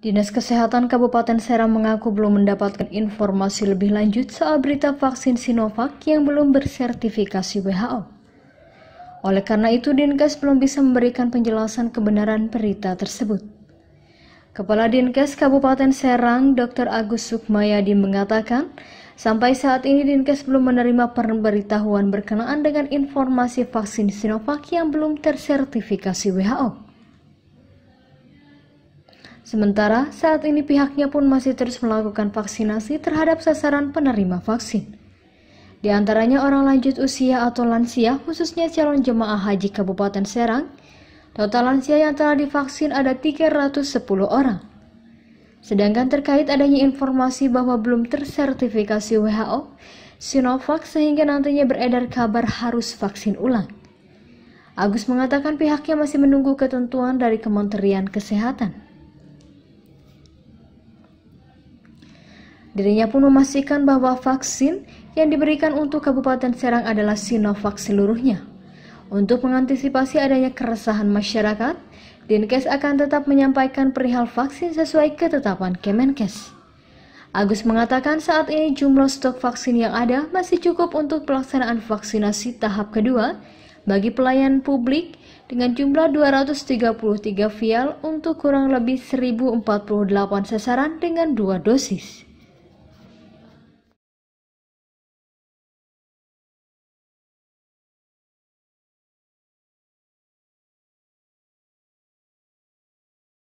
Dinas Kesehatan Kabupaten Serang mengaku belum mendapatkan informasi lebih lanjut soal berita vaksin Sinovac yang belum bersertifikasi WHO. Oleh karena itu, Dinkes belum bisa memberikan penjelasan kebenaran berita tersebut. Kepala Dinkes Kabupaten Serang, Dr. Agus Sukmayadi mengatakan, sampai saat ini Dinkes belum menerima pemberitahuan berkenaan dengan informasi vaksin Sinovac yang belum tersertifikasi WHO. Sementara saat ini pihaknya pun masih terus melakukan vaksinasi terhadap sasaran penerima vaksin. Di antaranya orang lanjut usia atau lansia, khususnya calon jemaah haji Kabupaten Serang, total lansia yang telah divaksin ada 310 orang. Sedangkan terkait adanya informasi bahwa belum tersertifikasi WHO, Sinovac sehingga nantinya beredar kabar harus vaksin ulang. Agus mengatakan pihaknya masih menunggu ketentuan dari Kementerian Kesehatan. Dirinya pun memastikan bahwa vaksin yang diberikan untuk Kabupaten Serang adalah Sinovac seluruhnya. Untuk mengantisipasi adanya keresahan masyarakat, Dinkes akan tetap menyampaikan perihal vaksin sesuai ketetapan Kemenkes. Agus mengatakan saat ini jumlah stok vaksin yang ada masih cukup untuk pelaksanaan vaksinasi tahap kedua bagi pelayan publik dengan jumlah 233 vial untuk kurang lebih 1048 sasaran dengan dua dosis.